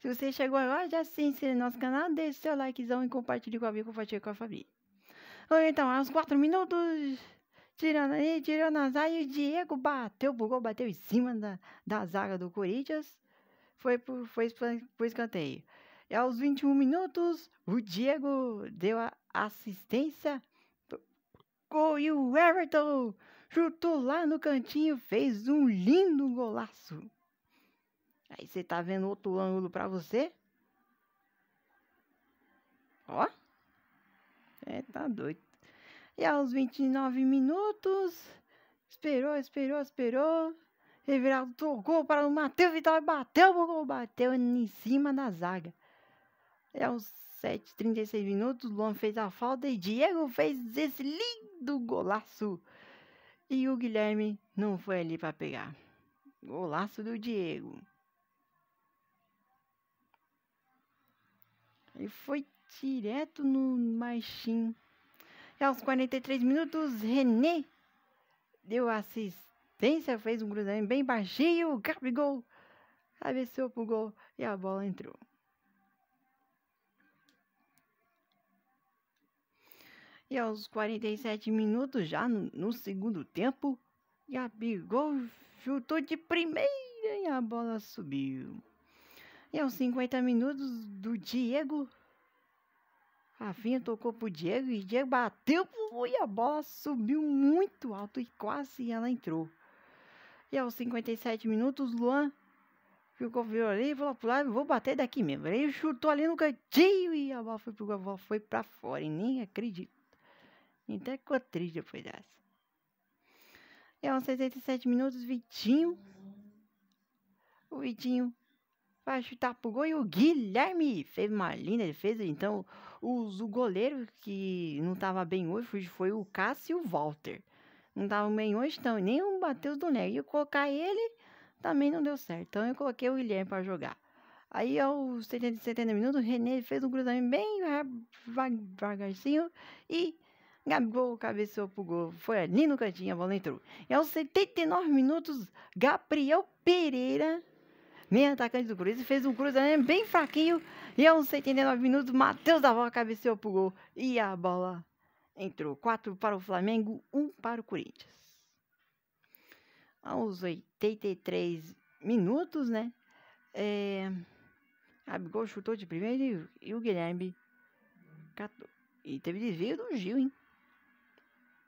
Se você chegou agora, já se inscreve no nosso canal, deixe seu likezão e compartilhe com a amigo, compartilhe com a família. Então, aos 4 minutos, tirando aí, tirando a zaga, o Diego bateu, bugou, bateu em cima da, da zaga do Corinthians. Foi por, foi por escanteio. E aos 21 minutos, o Diego deu a assistência. e o Everton chutou lá no cantinho, fez um lindo golaço. Aí você tá vendo outro ângulo pra você. Ó. É, tá doido. E aos 29 minutos, esperou, esperou, esperou. Revirado tocou para o Matheus Vital bateu, bateu, bateu em cima da zaga. E aos 7, 36 minutos, Luan fez a falta e Diego fez esse lindo golaço. E o Guilherme não foi ali para pegar. Golaço do Diego. Ele foi direto no Maichin. E aos 43 minutos, René deu assistência, fez um cruzamento bem baixinho, Gabigol cabeceou pro gol e a bola entrou. E aos 47 minutos, já no, no segundo tempo, Gabigol chutou de primeira e a bola subiu. E aos 50 minutos do Diego, Rafinha tocou pro Diego e Diego bateu e a bola subiu muito alto e quase ela entrou. E aos 57 minutos, Luan ficou ali e falou pro lado, vou bater daqui mesmo. Ele chutou ali no cantinho e a bola foi pro gol, foi pra fora. E nem acredito. Até ficou triste depois dessa. E aos 67 minutos, Vitinho. O Vitinho Vai chutar pro gol e o Guilherme fez uma linda defesa. Então, os, o goleiro que não estava bem hoje foi o Cássio Walter. Não tava bem hoje, então, nem o Matheus Doné. E eu colocar ele também não deu certo. Então, eu coloquei o Guilherme para jogar. Aí, aos 70, 70 minutos, o René fez um cruzamento bem devagarzinho e Gabigol cabeceou pro gol. Foi ali no cantinho, a bola entrou. E aos 79 minutos, Gabriel Pereira meia atacante do Corinthians, fez um cruzamento bem fraquinho e aos 79 minutos, Matheus da Vó cabeceou pro gol e a bola entrou. 4 para o Flamengo, 1 um para o Corinthians. Aos 83 minutos, né? É, chutou de primeiro e, e o Guilherme catou. E teve desvio do Gil, hein?